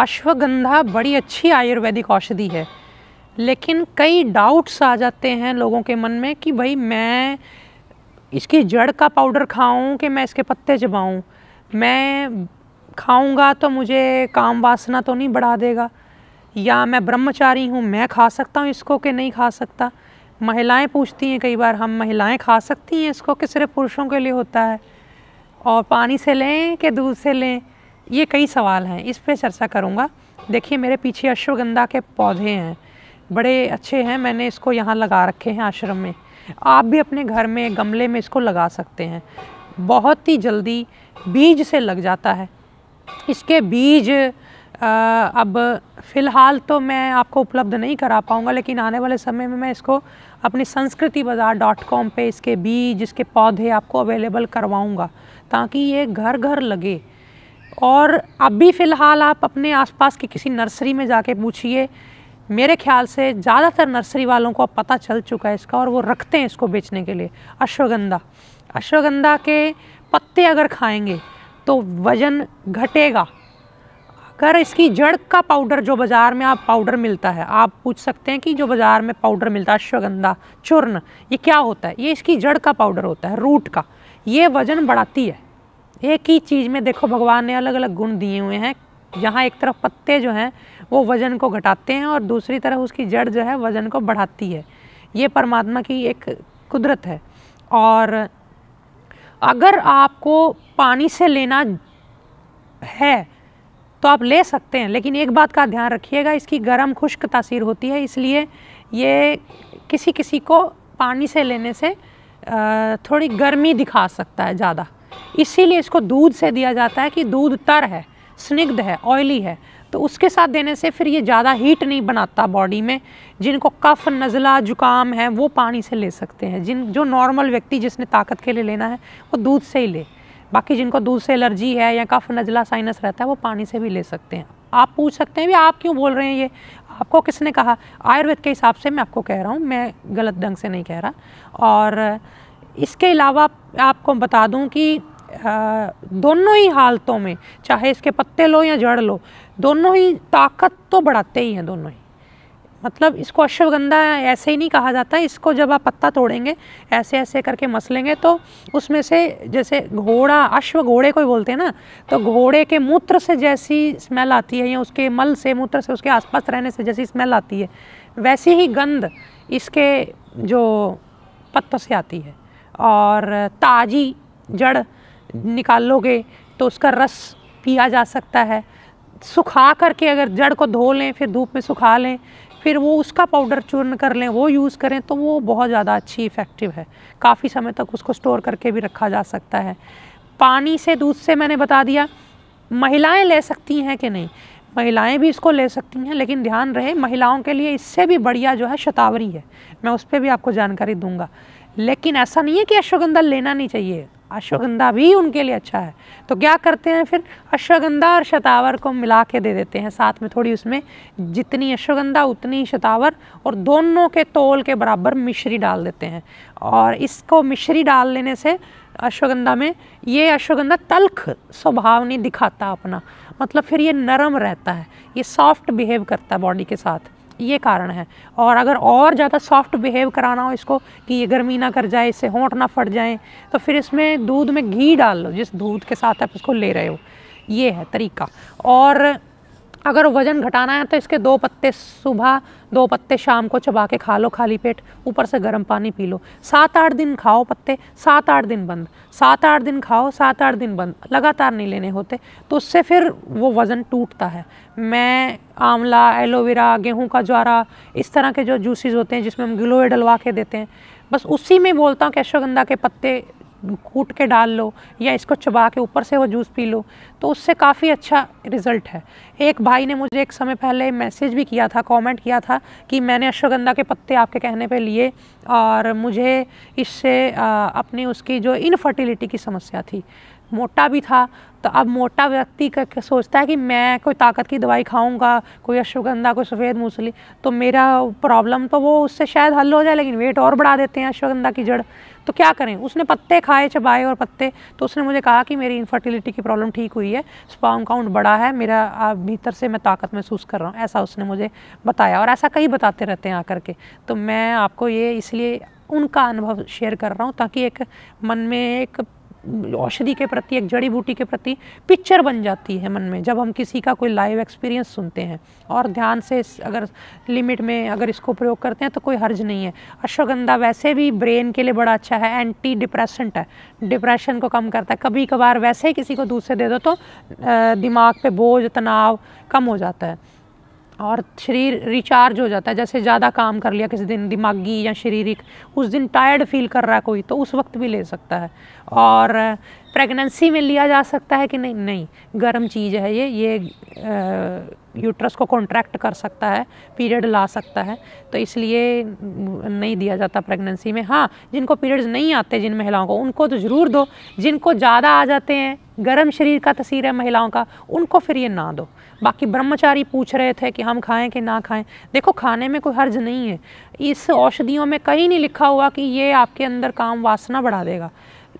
अश्वगंधा बड़ी अच्छी आयुर्वेदिक औषधि है लेकिन कई डाउट्स आ जाते हैं लोगों के मन में कि भाई मैं इसकी जड़ का पाउडर खाऊं कि मैं इसके पत्ते चबाऊं मैं खाऊंगा तो मुझे काम वासना तो नहीं बढ़ा देगा या मैं ब्रह्मचारी हूँ मैं खा सकता हूँ इसको कि नहीं खा सकता महिलाएं पूछती हैं कई बार हम महिलाएं खा सकती हैं इसको कि सिर्फ पुरुषों के लिए होता है और पानी से लें कि दूध से लें ये कई सवाल हैं इस पर चर्चा करूँगा देखिए मेरे पीछे अश्वगंधा के पौधे हैं बड़े अच्छे हैं मैंने इसको यहाँ लगा रखे हैं आश्रम में आप भी अपने घर में गमले में इसको लगा सकते हैं बहुत ही जल्दी बीज से लग जाता है इसके बीज आ, अब फ़िलहाल तो मैं आपको उपलब्ध नहीं करा पाऊँगा लेकिन आने वाले समय में मैं इसको अपनी संस्कृति बाज़ार डॉट कॉम पर इसके बीज इसके पौधे आपको अवेलेबल करवाऊँगा ताकि ये घर घर लगे और अभी फ़िलहाल आप अपने आसपास की किसी नर्सरी में जाके पूछिए मेरे ख्याल से ज़्यादातर नर्सरी वालों को पता चल चुका है इसका और वो रखते हैं इसको बेचने के लिए अश्वगंधा अश्वगंधा के पत्ते अगर खाएंगे तो वज़न घटेगा अगर इसकी जड़ का पाउडर जो बाज़ार में आप पाउडर मिलता है आप पूछ सकते हैं कि जो बाज़ार में पाउडर मिलता है अश्वगंधा चूर्ण ये क्या होता है ये इसकी जड़ का पाउडर होता है रूट का ये वज़न बढ़ाती है एक ही चीज़ में देखो भगवान ने अलग अलग गुण दिए हुए हैं जहाँ एक तरफ पत्ते जो हैं वो वज़न को घटाते हैं और दूसरी तरफ उसकी जड़ जो है वज़न को बढ़ाती है ये परमात्मा की एक कुदरत है और अगर आपको पानी से लेना है तो आप ले सकते हैं लेकिन एक बात का ध्यान रखिएगा इसकी गर्म खुश्क तासीर होती है इसलिए ये किसी किसी को पानी से लेने से थोड़ी गर्मी दिखा सकता है ज़्यादा इसीलिए इसको दूध से दिया जाता है कि दूध तर है स्निग्ध है ऑयली है तो उसके साथ देने से फिर ये ज़्यादा हीट नहीं बनाता बॉडी में जिनको कफ नज़ला जुकाम है वो पानी से ले सकते हैं जिन जो नॉर्मल व्यक्ति जिसने ताकत के लिए लेना है वो दूध से ही ले बाकी जिनको दूध से एलर्जी है या कफ नज़ला साइनस रहता है वो पानी से भी ले सकते हैं आप पूछ सकते हैं भी आप क्यों बोल रहे हैं ये आपको किसने कहा आयुर्वेद के हिसाब से मैं आपको कह रहा हूँ मैं गलत ढंग से नहीं कह रहा और इसके अलावा आपको बता दूं कि आ, दोनों ही हालतों में चाहे इसके पत्ते लो या जड़ लो दोनों ही ताकत तो बढ़ाते ही हैं दोनों ही मतलब इसको अश्वगंधा ऐसे ही नहीं कहा जाता इसको जब आप पत्ता तोड़ेंगे ऐसे ऐसे करके मसलेंगे तो उसमें से जैसे घोड़ा अश्व घोड़े को ही बोलते हैं ना तो घोड़े के मूत्र से जैसी स्मेल आती है या उसके मल से मूत्र से उसके आसपास रहने से जैसी स्मेल आती है वैसी ही गंध इसके जो पत्तों से आती है और ताज़ी जड़ निकाल लोगे तो उसका रस पिया जा सकता है सुखा करके अगर जड़ को धो लें फिर धूप में सुखा लें फिर वो उसका पाउडर चूर्ण कर लें वो यूज़ करें तो वो बहुत ज़्यादा अच्छी इफ़ेक्टिव है काफ़ी समय तक उसको स्टोर करके भी रखा जा सकता है पानी से दूध से मैंने बता दिया महिलाएं ले सकती हैं कि नहीं महिलाएं भी इसको ले सकती हैं लेकिन ध्यान रहे महिलाओं के लिए इससे भी बढ़िया जो है शतावरी है मैं उस पर भी आपको जानकारी दूँगा लेकिन ऐसा नहीं है कि अश्वगंधा लेना नहीं चाहिए अश्वगंधा भी उनके लिए अच्छा है तो क्या करते हैं फिर अश्वगंधा और शतावर को मिला के दे देते हैं साथ में थोड़ी उसमें जितनी अश्वगंधा उतनी शतावर और दोनों के तोल के बराबर मिश्री डाल देते हैं और इसको मिश्री डाल लेने से अश्वगंधा में ये अश्वगंधा तल्ख स्वभाव नहीं दिखाता अपना मतलब फिर ये नरम रहता है ये सॉफ्ट बिहेव करता है बॉडी के साथ ये कारण है और अगर और ज़्यादा सॉफ्ट बिहेव कराना हो इसको कि ये गर्मी ना कर जाए इससे होंठ ना फट जाए तो फिर इसमें दूध में घी डाल लो जिस दूध के साथ आप इसको ले रहे हो ये है तरीका और अगर वज़न घटाना है तो इसके दो पत्ते सुबह दो पत्ते शाम को चबा के खा लो खाली पेट ऊपर से गर्म पानी पी लो सात आठ दिन खाओ पत्ते सात आठ दिन बंद सात आठ दिन खाओ सात आठ दिन बंद लगातार नहीं लेने होते तो उससे फिर वो वज़न टूटता है मैं आंवला एलोवेरा गेहूं का ज्वारा इस तरह के जो जूसेज़ होते हैं जिसमें हम गिलोए डलवा के देते हैं बस उसी में बोलता हूँ कि अश्वगंधा के पत्ते कूट के डाल लो या इसको चबा के ऊपर से वो जूस पी लो तो उससे काफ़ी अच्छा रिज़ल्ट है एक भाई ने मुझे एक समय पहले मैसेज भी किया था कमेंट किया था कि मैंने अश्वगंधा के पत्ते आपके कहने पे लिए और मुझे इससे अपनी उसकी जो इनफर्टिलिटी की समस्या थी मोटा भी था तो अब मोटा व्यक्ति का सोचता है कि मैं कोई ताकत की दवाई खाऊंगा कोई अश्वगंधा कोई सफ़ेद मूसली तो मेरा प्रॉब्लम तो वो उससे शायद हल हो जाए लेकिन वेट और बढ़ा देते हैं अश्वगंधा की जड़ तो क्या करें उसने पत्ते खाए चबाए और पत्ते तो उसने मुझे कहा कि मेरी इनफर्टिलिटी की प्रॉब्लम ठीक हुई है स्पाम काउंट बढ़ा है मेरा भीतर से मैं ताकत महसूस कर रहा हूँ ऐसा उसने मुझे बताया और ऐसा कई बताते रहते हैं आकर के तो मैं आपको ये इसलिए उनका अनुभव शेयर कर रहा हूँ ताकि एक मन में एक औषधि के प्रति एक जड़ी बूटी के प्रति पिक्चर बन जाती है मन में जब हम किसी का कोई लाइव एक्सपीरियंस सुनते हैं और ध्यान से अगर लिमिट में अगर इसको प्रयोग करते हैं तो कोई हर्ज नहीं है अश्वगंधा वैसे भी ब्रेन के लिए बड़ा अच्छा है एंटी डिप्रेसेंट है डिप्रेशन को कम करता है कभी कभार वैसे ही किसी को दूसरे दे दो तो दिमाग पर बोझ तनाव कम हो जाता है और शरीर रिचार्ज हो जाता है जैसे ज़्यादा काम कर लिया किसी दिन दिमागी या शारीरिक उस दिन टायर्ड फील कर रहा है कोई तो उस वक्त भी ले सकता है हाँ। और प्रेगनेंसी में लिया जा सकता है कि नहीं नहीं गर्म चीज़ है ये ये यूट्रस को कॉन्ट्रैक्ट कर सकता है पीरियड ला सकता है तो इसलिए नहीं दिया जाता प्रेगनेंसी में हाँ जिनको पीरियड्स नहीं आते जिन महिलाओं को उनको तो ज़रूर दो जिनको ज़्यादा आ जाते हैं गर्म शरीर का तस्वीर है महिलाओं का उनको फिर ये ना दो बाकी ब्रह्मचारी पूछ रहे थे कि हम खाएं कि ना खाएं देखो खाने में कोई हर्ज नहीं है इस औषधियों में कहीं नहीं लिखा हुआ कि ये आपके अंदर काम वासना बढ़ा देगा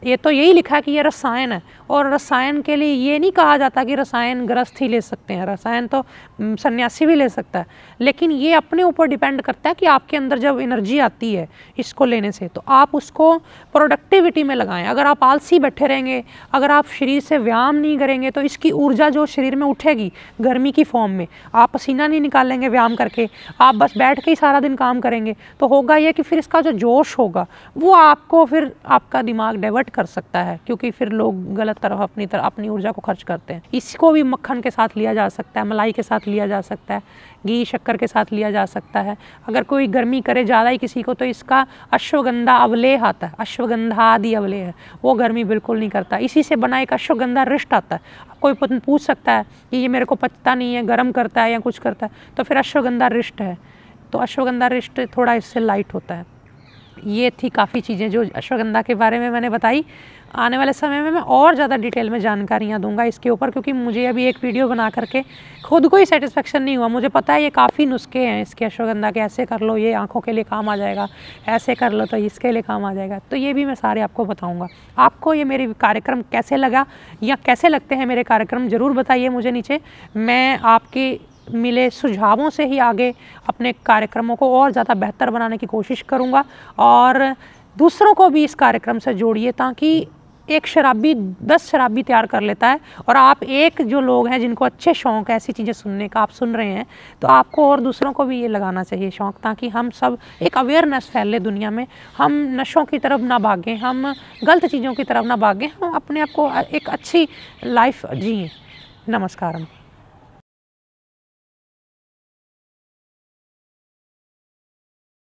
ये तो यही लिखा है कि ये रसायन है और रसायन के लिए ये नहीं कहा जाता कि रसायन ग्रस्त ही ले सकते हैं रसायन तो सन्यासी भी ले सकता है लेकिन ये अपने ऊपर डिपेंड करता है कि आपके अंदर जब एनर्जी आती है इसको लेने से तो आप उसको प्रोडक्टिविटी में लगाएं अगर आप आलसी बैठे रहेंगे अगर आप शरीर से व्यायाम नहीं करेंगे तो इसकी ऊर्जा जो शरीर में उठेगी गर्मी की फॉर्म में आप पसीना नहीं निकालेंगे व्यायाम करके आप बस बैठ के ही सारा दिन काम करेंगे तो होगा यह कि फिर इसका जो जोश होगा वो आपको फिर आपका दिमाग डाइवर्ट कर सकता है क्योंकि फिर लोग गलत तरफ अपनी तरफ अपनी ऊर्जा को खर्च करते हैं इसको भी मक्खन के साथ लिया जा सकता है मलाई के साथ लिया जा सकता है घी शक्कर के साथ लिया जा सकता है अगर कोई गर्मी करे ज़्यादा ही किसी को तो इसका अश्वगंधा अवलेह आता है अश्वगंधा आदि अवलेह है वो गर्मी बिल्कुल नहीं करता इसी से बना एक अश्वगंधा रिष्ट आता है कोई पूछ सकता है कि ये मेरे को पचता नहीं है गर्म करता है या कुछ करता है तो फिर अश्वगंधा रिष्ट है तो अश्वगंधा रिष्ट थोड़ा इससे लाइट होता है ये थी काफ़ी चीज़ें जो अश्वगंधा के बारे में मैंने बताई आने वाले समय में मैं और ज़्यादा डिटेल में जानकारियाँ दूंगा इसके ऊपर क्योंकि मुझे अभी एक वीडियो बना करके खुद को ही सेटिस्फेक्शन नहीं हुआ मुझे पता है ये काफ़ी नुस्खे हैं इसके अश्वगंधा के ऐसे कर लो ये आँखों के लिए काम आ जाएगा ऐसे कर लो तो इसके लिए काम आ जाएगा तो ये भी मैं सारे आपको बताऊँगा आपको ये मेरे कार्यक्रम कैसे लगा या कैसे लगते हैं मेरे कार्यक्रम ज़रूर बताइए मुझे नीचे मैं आपकी मिले सुझावों से ही आगे अपने कार्यक्रमों को और ज़्यादा बेहतर बनाने की कोशिश करूँगा और दूसरों को भी इस कार्यक्रम से जोड़िए ताकि एक शराबी दस शराबी तैयार कर लेता है और आप एक जो लोग हैं जिनको अच्छे शौक़ है ऐसी चीज़ें सुनने का आप सुन रहे हैं तो आपको और दूसरों को भी ये लगाना चाहिए शौक़ ताकि हम सब एक अवेयरनेस फैले दुनिया में हम नशों की तरफ ना भागें हम गलत चीज़ों की तरफ ना भागें हम अपने आप को एक अच्छी लाइफ जिए नमस्कार